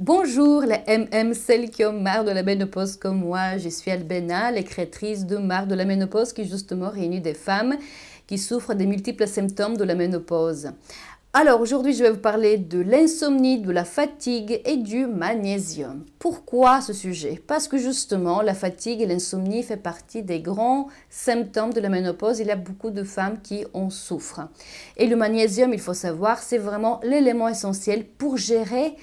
Bonjour les MM, celles qui ont marre de la ménopause comme moi. Je suis Albena, l'écritrice de Marre de la ménopause qui justement réunit des femmes qui souffrent des multiples symptômes de la ménopause. Alors aujourd'hui, je vais vous parler de l'insomnie, de la fatigue et du magnésium. Pourquoi ce sujet Parce que justement, la fatigue et l'insomnie fait partie des grands symptômes de la ménopause. Il y a beaucoup de femmes qui en souffrent. Et le magnésium, il faut savoir, c'est vraiment l'élément essentiel pour gérer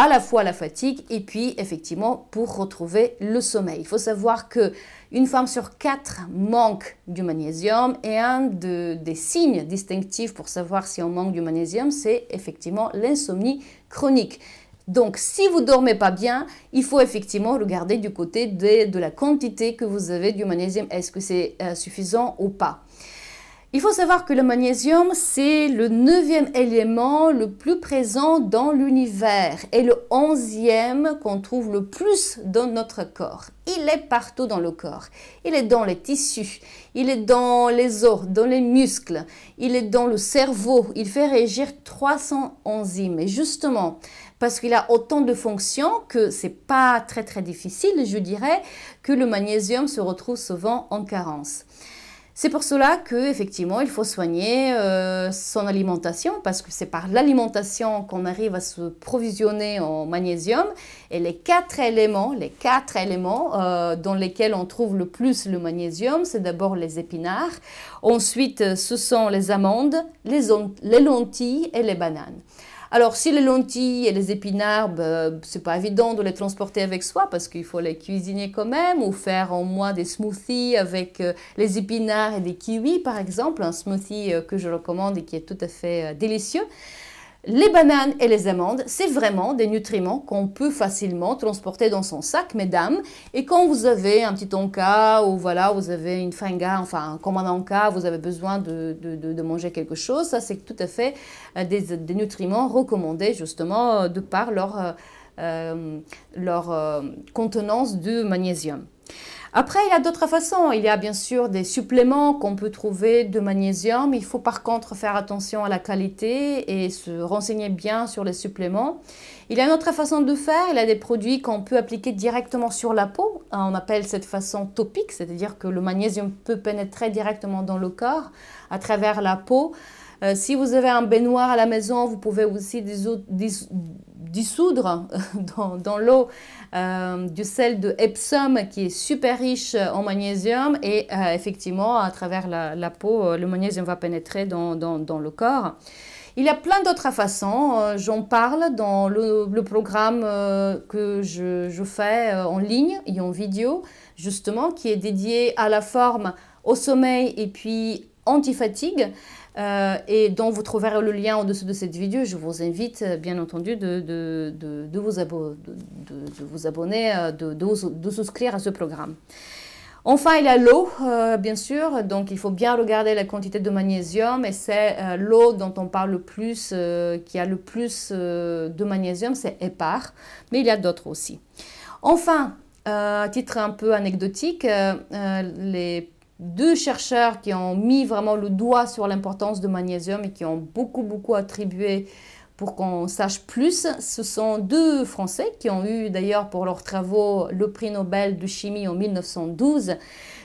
à la fois la fatigue et puis effectivement pour retrouver le sommeil. Il faut savoir que une femme sur quatre manque du magnésium et un des signes distinctifs pour savoir si on manque du magnésium, c'est effectivement l'insomnie chronique. Donc, si vous dormez pas bien, il faut effectivement regarder du côté de, la quantité que vous avez du magnésium. Est-ce que c'est euh, suffisant ou pas il faut savoir que le magnésium, c'est le neuvième élément le plus présent dans l'univers et le onzième qu'on trouve le plus dans notre corps. Il est partout dans le corps. Il est dans les tissus, il est dans les os, dans les muscles, il est dans le cerveau. Il fait régir 300 enzymes. Et justement, parce qu'il a autant de fonctions que c'est pas très très difficile, je dirais, que le magnésium se retrouve souvent en carence. C'est pour cela qu'effectivement il faut soigner euh, son alimentation parce que c'est par l'alimentation qu'on arrive à se provisionner en magnésium et les quatre éléments, les quatre éléments euh, dans lesquels on trouve le plus le magnésium, c'est d'abord les épinards, ensuite ce sont les amandes, les lentilles et les bananes. Alors, si les lentilles et les épinards, ben, c'est pas évident de les transporter avec soi parce qu'il faut les cuisiner quand même ou faire en moins des smoothies avec euh, les épinards et des kiwis, par exemple, un smoothie euh, que je recommande et qui est tout à fait euh, délicieux. Les bananes et les amandes, c'est vraiment des nutriments qu'on peut facilement transporter dans son sac, mesdames. Et quand vous avez un petit onka ou voilà, vous avez une fringa, enfin, comme un onka, vous avez besoin de, manger quelque chose, ça c'est tout à fait euh, des, nutriments recommandés justement euh, de par leur, euh, contenance de magnésium. Après, il y a d'autres façons. Il y a bien sûr des suppléments qu'on peut trouver de magnésium. Il faut par contre faire attention à la qualité et se renseigner bien sur les suppléments. Il y a une autre façon de faire. Il y a des produits qu'on peut appliquer directement sur la peau. Hein, on appelle cette façon topique, c'est-à-dire que le magnésium peut pénétrer directement dans le corps à travers la peau. Euh, si vous avez un baignoire à la maison, vous pouvez aussi dissoudre dans, l'eau euh, du sel de Epsom qui est super riche en magnésium et euh, effectivement à travers la, peau euh, le magnésium va pénétrer dans, le corps. Il y a plein d'autres façons, j'en parle dans le, programme que je, je, fais en ligne et en vidéo justement qui est dédié à la forme, au sommeil et puis anti-fatigue. Euh, et dont vous trouverez le lien au-dessus de cette vidéo. Je vous invite, euh, bien entendu, de, de, de, de vous, abonner, euh, de, souscrire à ce programme. Enfin, il y a l'eau, bien sûr, donc il faut bien regarder la quantité de magnésium et c'est l'eau dont on parle le plus, qui a le plus de magnésium, c'est épar, mais il y a d'autres aussi. Enfin, à titre un peu anecdotique, les deux chercheurs qui ont mis vraiment le doigt sur l'importance de magnésium et qui ont beaucoup, beaucoup attribué pour qu'on sache plus. Ce sont deux Français qui ont eu d'ailleurs pour leurs travaux le prix Nobel de chimie en 1912.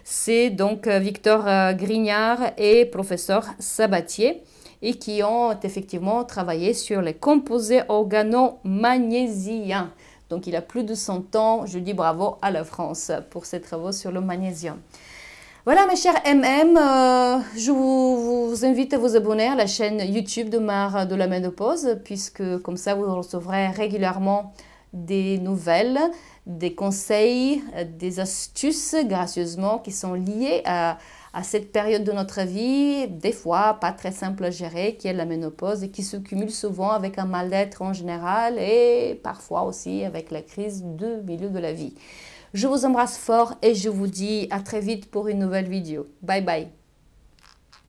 C'est donc euh, Victor euh, Grignard et professeur Sabatier et qui ont effectivement travaillé sur les composés organomagnésiens. Donc il a plus de 100 ans, je dis bravo à la France pour ses travaux sur le magnésium. Voilà mes chers MM, je vous, invite à vous abonner à la chaîne YouTube de Mar de la ménopause puisque comme ça vous recevrez régulièrement des nouvelles, des conseils, des astuces gracieusement qui sont liées à, à cette période de notre vie, des fois pas très simple à gérer, qui est la ménopause et qui se cumule souvent avec un mal-être en général et parfois aussi avec la crise du milieu de la vie. Je vous embrasse fort et je vous dis à très vite pour une nouvelle vidéo. Bye bye.